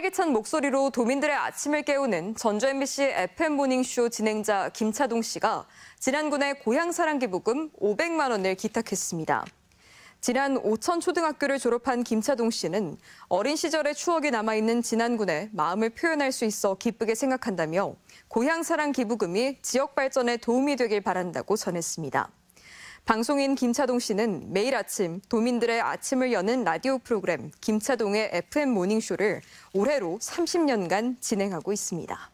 활기찬 목소리로 도민들의 아침을 깨우는 전주 MBC FM 모닝쇼 진행자 김차동 씨가 지난군의 고향사랑 기부금 500만 원을 기탁했습니다. 지난 5천 초등학교를 졸업한 김차동 씨는 어린 시절의 추억이 남아있는 지난군에 마음을 표현할 수 있어 기쁘게 생각한다며 고향사랑 기부금이 지역 발전에 도움이 되길 바란다고 전했습니다. 방송인 김차동 씨는 매일 아침 도민들의 아침을 여는 라디오 프로그램 김차동의 FM 모닝쇼를 올해로 30년간 진행하고 있습니다.